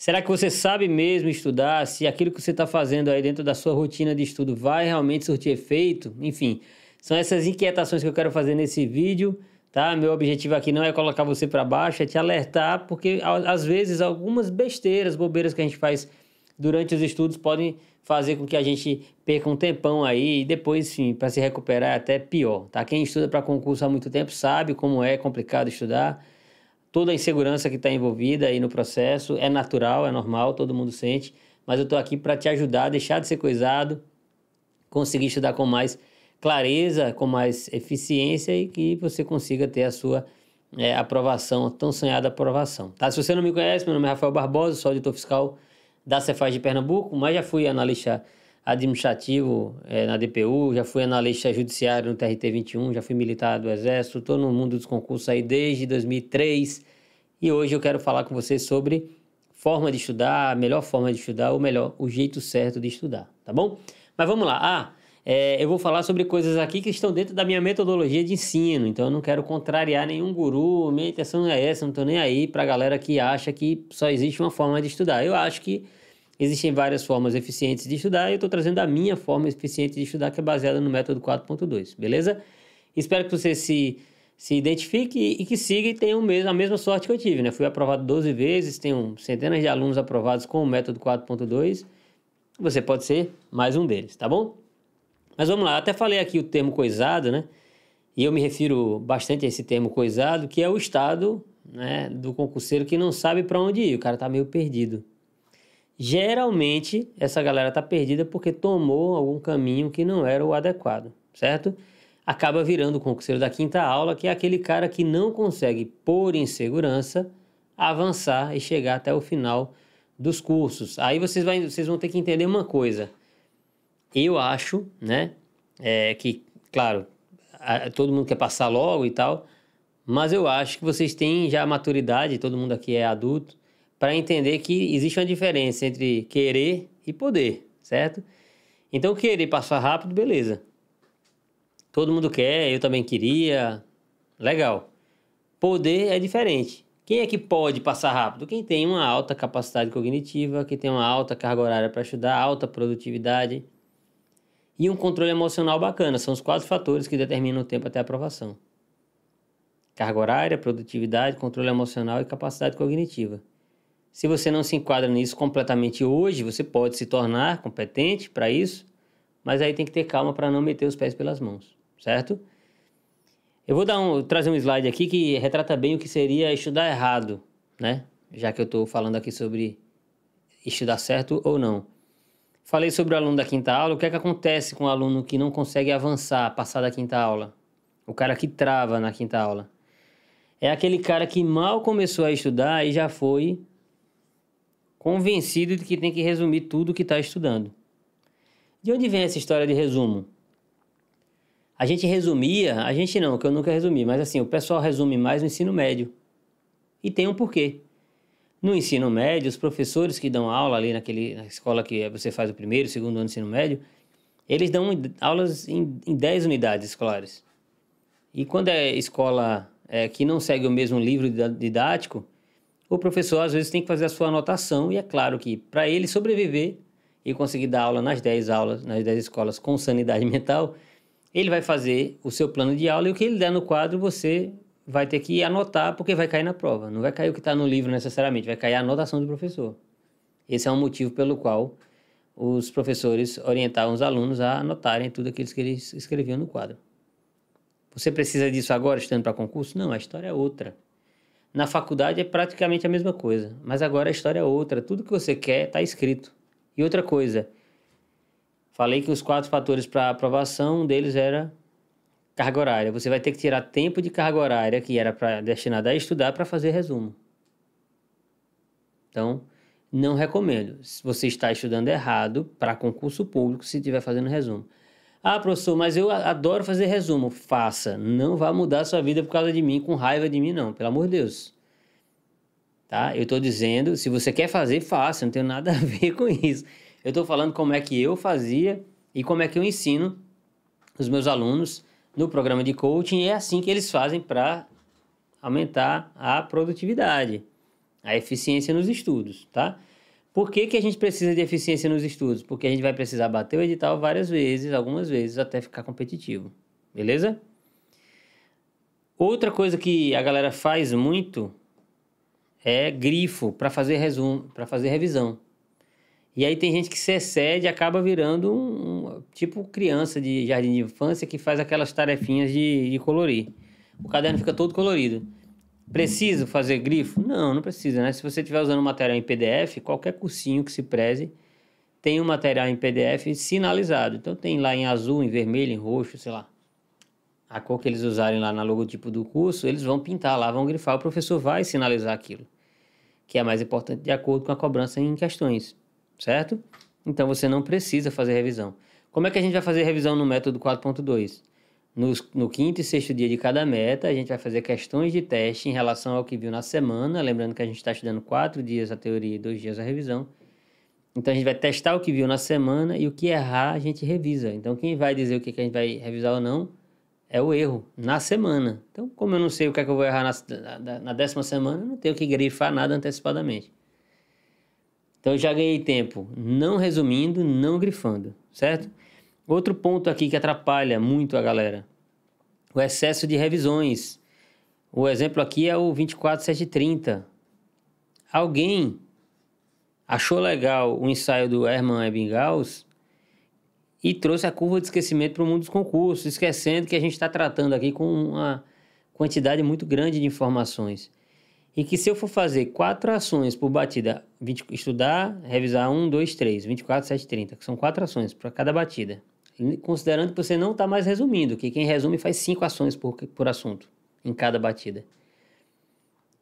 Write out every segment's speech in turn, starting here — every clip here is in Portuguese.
Será que você sabe mesmo estudar? Se aquilo que você está fazendo aí dentro da sua rotina de estudo vai realmente surtir efeito? Enfim, são essas inquietações que eu quero fazer nesse vídeo, tá? Meu objetivo aqui não é colocar você para baixo, é te alertar, porque às vezes algumas besteiras, bobeiras que a gente faz durante os estudos podem fazer com que a gente perca um tempão aí e depois, sim, para se recuperar é até pior, tá? Quem estuda para concurso há muito tempo sabe como é complicado estudar toda a insegurança que está envolvida aí no processo. É natural, é normal, todo mundo sente, mas eu estou aqui para te ajudar a deixar de ser coisado, conseguir estudar com mais clareza, com mais eficiência e que você consiga ter a sua é, aprovação, a tão sonhada aprovação. Tá? Se você não me conhece, meu nome é Rafael Barbosa, sou auditor fiscal da Cefaz de Pernambuco, mas já fui analista administrativo é, na DPU, já fui analista judiciário no TRT 21, já fui militar do Exército, estou no mundo dos concursos aí desde 2003 e hoje eu quero falar com vocês sobre forma de estudar, a melhor forma de estudar, ou melhor, o jeito certo de estudar, tá bom? Mas vamos lá. Ah, é, eu vou falar sobre coisas aqui que estão dentro da minha metodologia de ensino, então eu não quero contrariar nenhum guru, minha intenção não é essa, não estou nem aí para a galera que acha que só existe uma forma de estudar. Eu acho que Existem várias formas eficientes de estudar e eu estou trazendo a minha forma eficiente de estudar, que é baseada no método 4.2, beleza? Espero que você se, se identifique e, que siga e tenha o mesmo, a mesma sorte que eu tive, né? Fui aprovado 12 vezes, tenho centenas de alunos aprovados com o método 4.2. Você pode ser mais um deles, tá bom? Mas vamos lá, até falei aqui o termo coisado, né? E eu me refiro bastante a esse termo coisado, que é o estado né, do concurseiro que não sabe para onde ir, o cara está meio perdido. Geralmente, essa galera tá perdida porque tomou algum caminho que não era o adequado, certo? Acaba virando o concurseiro da quinta aula, que é aquele cara que não consegue, por insegurança, avançar e chegar até o final dos cursos. Aí vocês, vai, vocês vão ter que entender uma coisa. Eu acho, né, é, que, claro, todo mundo quer passar logo e tal, mas eu acho que vocês têm já maturidade, todo mundo aqui é adulto, para entender que existe uma diferença entre querer e poder, certo? Então, querer passar rápido, beleza. Todo mundo quer, eu também queria, legal. Poder é diferente. Quem é que pode passar rápido? Quem tem uma alta capacidade cognitiva, que tem uma alta carga horária para estudar, alta produtividade e um controle emocional bacana. São os quatro fatores que determinam o tempo até a aprovação: carga horária, produtividade, controle emocional e capacidade cognitiva. Se você não se enquadra nisso completamente hoje, você pode se tornar competente para isso, mas aí tem que ter calma para não meter os pés pelas mãos, certo? Eu vou dar um, trazer um slide aqui que retrata bem o que seria estudar errado, né? Já que eu estou falando aqui sobre estudar certo ou não. Falei sobre o aluno da quinta aula. O que é que acontece com o aluno que não consegue avançar, passar da quinta aula? O cara que trava na quinta aula. É aquele cara que mal começou a estudar e já foi convencido de que tem que resumir tudo o que está estudando. De onde vem essa história de resumo? A gente resumia, a gente não, que eu nunca resumi, mas assim, o pessoal resume mais no ensino médio. E tem um porquê. No ensino médio, os professores que dão aula ali naquele, na escola que você faz o primeiro, segundo ano do ensino médio, eles dão aulas em, em 10 unidades escolares. E quando é escola é, que não segue o mesmo livro didático, o professor às vezes tem que fazer a sua anotação e é claro que para ele sobreviver e conseguir dar aula nas 10 aulas, nas 10 escolas com sanidade mental, ele vai fazer o seu plano de aula e o que ele der no quadro você vai ter que anotar porque vai cair na prova. Não vai cair o que está no livro necessariamente, vai cair a anotação do professor. Esse é um motivo pelo qual os professores orientavam os alunos a anotarem tudo aquilo que eles escreviam no quadro. Você precisa disso agora, estando para concurso? Não, a história é outra. Na faculdade é praticamente a mesma coisa, mas agora a história é outra. Tudo que você quer está escrito. E outra coisa, falei que os quatro fatores para aprovação, um deles era carga horária. Você vai ter que tirar tempo de carga horária que era para a estudar para fazer resumo. Então, não recomendo. Se você está estudando errado para concurso público, se estiver fazendo resumo. Ah, professor, mas eu adoro fazer resumo. Faça. Não vá mudar a sua vida por causa de mim, com raiva de mim, não. Pelo amor de Deus. Tá? Eu estou dizendo, se você quer fazer, faça. Não tem nada a ver com isso. Eu estou falando como é que eu fazia e como é que eu ensino os meus alunos no programa de coaching. é assim que eles fazem para aumentar a produtividade, a eficiência nos estudos, tá? Por que, que a gente precisa de eficiência nos estudos? Porque a gente vai precisar bater o edital várias vezes, algumas vezes, até ficar competitivo. Beleza? Outra coisa que a galera faz muito é grifo para fazer resumo, para fazer revisão. E aí tem gente que se excede e acaba virando um, um, tipo criança de jardim de infância que faz aquelas tarefinhas de, de colorir. O caderno fica todo colorido. Preciso fazer grifo? Não, não precisa, né? Se você estiver usando material em PDF, qualquer cursinho que se preze tem o um material em PDF sinalizado. Então tem lá em azul, em vermelho, em roxo, sei lá. A cor que eles usarem lá na logotipo do curso, eles vão pintar lá, vão grifar, o professor vai sinalizar aquilo, que é mais importante de acordo com a cobrança em questões, certo? Então você não precisa fazer revisão. Como é que a gente vai fazer revisão no método 4.2? no quinto e sexto dia de cada meta, a gente vai fazer questões de teste em relação ao que viu na semana. Lembrando que a gente está estudando quatro dias a teoria e dois dias a revisão. Então a gente vai testar o que viu na semana e o que errar a gente revisa. Então quem vai dizer o que, que a gente vai revisar ou não é o erro na semana. Então, como eu não sei o que é que eu vou errar na, na, na décima semana, eu não tenho que grifar nada antecipadamente. Então eu já ganhei tempo não resumindo, não grifando, certo? Outro ponto aqui que atrapalha muito a galera: o excesso de revisões. O exemplo aqui é o 24730. Alguém achou legal o ensaio do Hermann Ebbinghaus e trouxe a curva de esquecimento para o mundo dos concursos, esquecendo que a gente está tratando aqui com uma quantidade muito grande de informações. E que se eu for fazer quatro ações por batida, 20, estudar, revisar 1, 2, 3, 24, 7, 30, que são quatro ações para cada batida, considerando que você não está mais resumindo, que quem resume faz cinco ações por, por assunto em cada batida.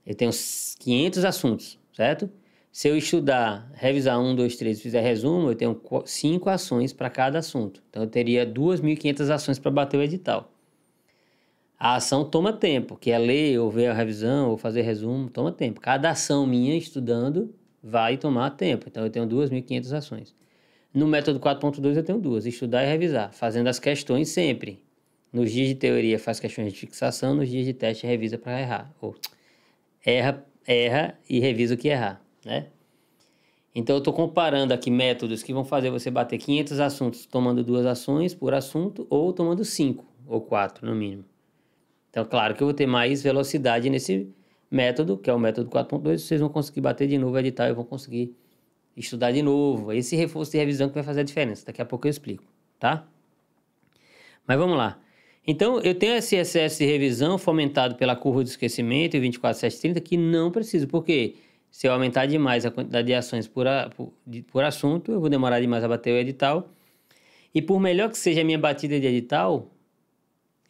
Eu tenho 500 assuntos, certo? Se eu estudar, revisar um, dois, três, fizer resumo, eu tenho cinco ações para cada assunto. Então eu teria 2.500 ações para bater o edital. A ação toma tempo, que é ler, ou ver a revisão, ou fazer resumo, toma tempo. Cada ação minha estudando vai tomar tempo. Então eu tenho 2.500 ações. No método 4.2 eu tenho duas, estudar e revisar, fazendo as questões sempre. Nos dias de teoria faz questões de fixação, nos dias de teste revisa para errar. Ou erra, erra e revisa o que errar, né? Então eu estou comparando aqui métodos que vão fazer você bater 500 assuntos tomando duas ações por assunto ou tomando cinco ou quatro no mínimo. Então claro que eu vou ter mais velocidade nesse método, que é o método 4.2, vocês vão conseguir bater de novo editar e vão conseguir estudar de novo. É esse reforço de revisão que vai fazer a diferença. Daqui a pouco eu explico, tá? Mas vamos lá. Então, eu tenho esse excesso de revisão fomentado pela curva de esquecimento e 24730 que não preciso, porque se eu aumentar demais a quantidade de ações por, a, por, de, por assunto, eu vou demorar demais a bater o edital. E por melhor que seja a minha batida de edital,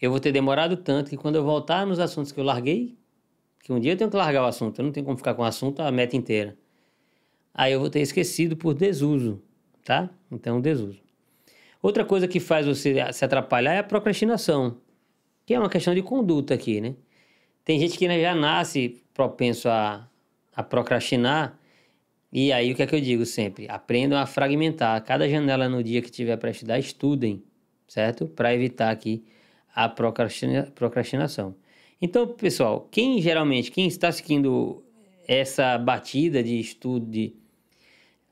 eu vou ter demorado tanto que quando eu voltar nos assuntos que eu larguei, que um dia eu tenho que largar o assunto, eu não tenho como ficar com o assunto a meta inteira aí eu vou ter esquecido por desuso, tá? Então, desuso. Outra coisa que faz você se atrapalhar é a procrastinação, que é uma questão de conduta aqui, né? Tem gente que né, já nasce propenso a, a procrastinar, e aí o que é que eu digo sempre? Aprendam a fragmentar. Cada janela no dia que tiver para estudar, estudem, certo? Para evitar aqui a procrastina, procrastinação. Então, pessoal, quem geralmente, quem está seguindo essa batida de estudo, de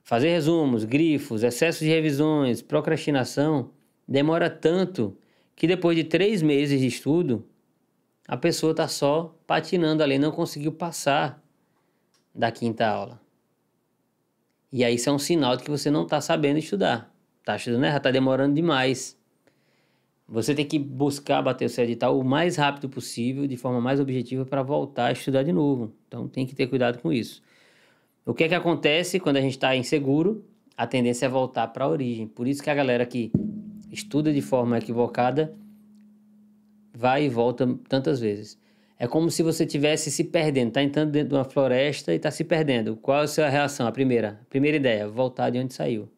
Fazer resumos, grifos, excesso de revisões, procrastinação demora tanto que depois de três meses de estudo, a pessoa está só patinando ali, não conseguiu passar da quinta aula. E aí isso é um sinal de que você não está sabendo estudar. Está estudando errado, está demorando demais. Você tem que buscar bater o seu edital o mais rápido possível, de forma mais objetiva, para voltar a estudar de novo. Então tem que ter cuidado com isso. O que é que acontece quando a gente está inseguro? A tendência é voltar para a origem. Por isso que a galera que estuda de forma equivocada vai e volta tantas vezes. É como se você tivesse se perdendo, está entrando dentro de uma floresta e está se perdendo. Qual é a sua reação? A primeira, a primeira ideia, voltar de onde saiu.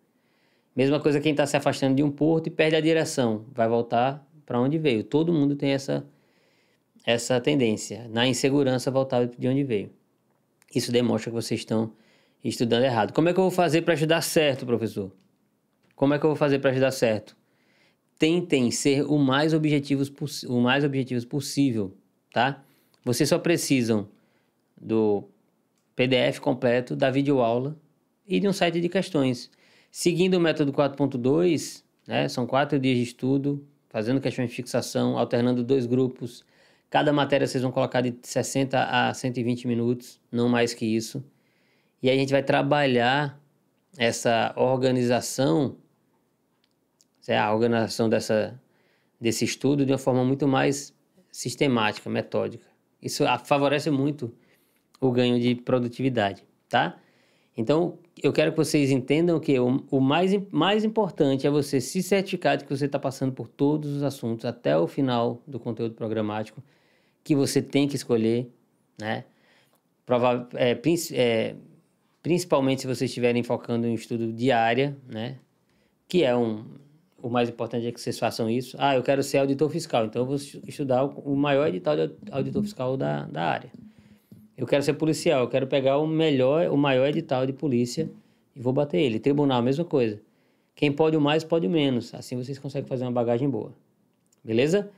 Mesma coisa quem está se afastando de um porto e perde a direção, vai voltar para onde veio. Todo mundo tem essa essa tendência, na insegurança voltar de onde veio. Isso demonstra que vocês estão estudando errado. Como é que eu vou fazer para ajudar certo, professor? Como é que eu vou fazer para ajudar certo? Tentem ser o mais objetivos, o mais objetivos possível, tá? Vocês só precisam do PDF completo, da videoaula e de um site de questões. Seguindo o método 4.2, né, são quatro dias de estudo, fazendo questões de fixação, alternando dois grupos, Cada matéria vocês vão colocar de 60 a 120 minutos, não mais que isso. E a gente vai trabalhar essa organização, né, a organização dessa, desse estudo de uma forma muito mais sistemática, metódica. Isso favorece muito o ganho de produtividade, tá? Então, eu quero que vocês entendam que o, o mais, mais importante é você se certificar de que você está passando por todos os assuntos até o final do conteúdo programático que você tem que escolher, né? Prova, é, princ, é, principalmente se vocês estiverem focando em estudo de área, né? Que é um... O mais importante é que vocês façam isso. Ah, eu quero ser auditor fiscal, então eu vou estudar o, o maior edital de auditor fiscal da, da área eu quero ser policial, eu quero pegar o melhor, o maior edital de polícia e vou bater ele. Tribunal, mesma coisa. Quem pode o mais, pode o menos. Assim vocês conseguem fazer uma bagagem boa. Beleza?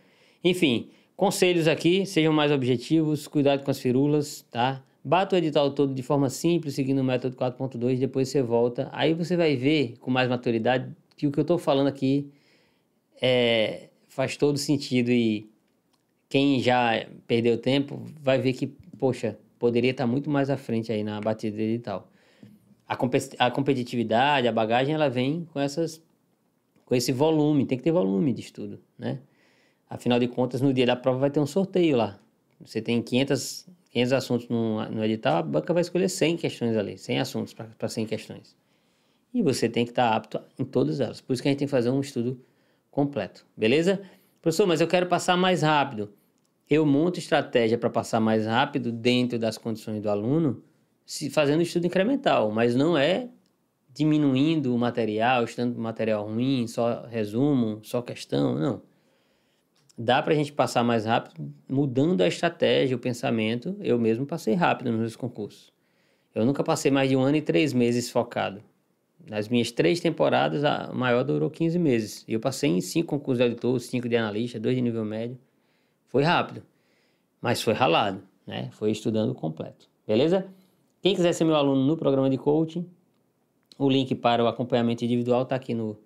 Enfim, conselhos aqui, sejam mais objetivos, cuidado com as firulas, tá? Bata o edital todo de forma simples, seguindo o método 4.2, depois você volta. Aí você vai ver com mais maturidade que o que eu estou falando aqui é, faz todo sentido e quem já perdeu tempo vai ver que, poxa, poderia estar tá muito mais à frente aí na batida digital. A, comp a competitividade, a bagagem, ela vem com essas com esse volume, tem que ter volume de estudo, né? Afinal de contas, no dia da prova vai ter um sorteio lá. Você tem 500, 500 assuntos no, no edital, a banca vai escolher 100 questões ali, 100 assuntos para 100 questões. E você tem que estar tá apto em todas elas. Por isso que a gente tem que fazer um estudo completo, beleza? Professor, mas eu quero passar mais rápido eu monto estratégia para passar mais rápido dentro das condições do aluno, se fazendo estudo incremental, mas não é diminuindo o material, estudando material ruim, só resumo, só questão, não. Dá para a gente passar mais rápido mudando a estratégia, o pensamento. Eu mesmo passei rápido nos meus concursos. Eu nunca passei mais de um ano e três meses focado. Nas minhas três temporadas, a maior durou 15 meses. E eu passei em cinco concursos de auditor, cinco de analista, dois de nível médio. Foi rápido, mas foi ralado, né? Foi estudando completo, beleza? Quem quiser ser meu aluno no programa de coaching, o link para o acompanhamento individual está aqui no,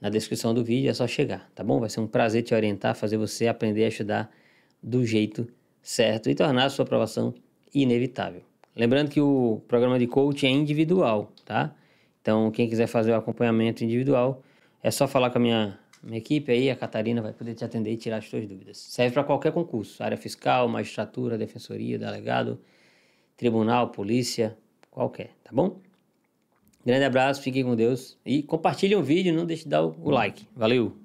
na descrição do vídeo, é só chegar, tá bom? Vai ser um prazer te orientar, fazer você aprender a estudar do jeito certo e tornar a sua aprovação inevitável. Lembrando que o programa de coaching é individual, tá? Então, quem quiser fazer o acompanhamento individual, é só falar com a minha minha equipe aí, a Catarina, vai poder te atender e tirar as suas dúvidas. Serve para qualquer concurso, área fiscal, magistratura, defensoria, delegado, tribunal, polícia, qualquer, tá bom? Grande abraço, fiquem com Deus e compartilhe o vídeo, não deixe de dar o like. Valeu!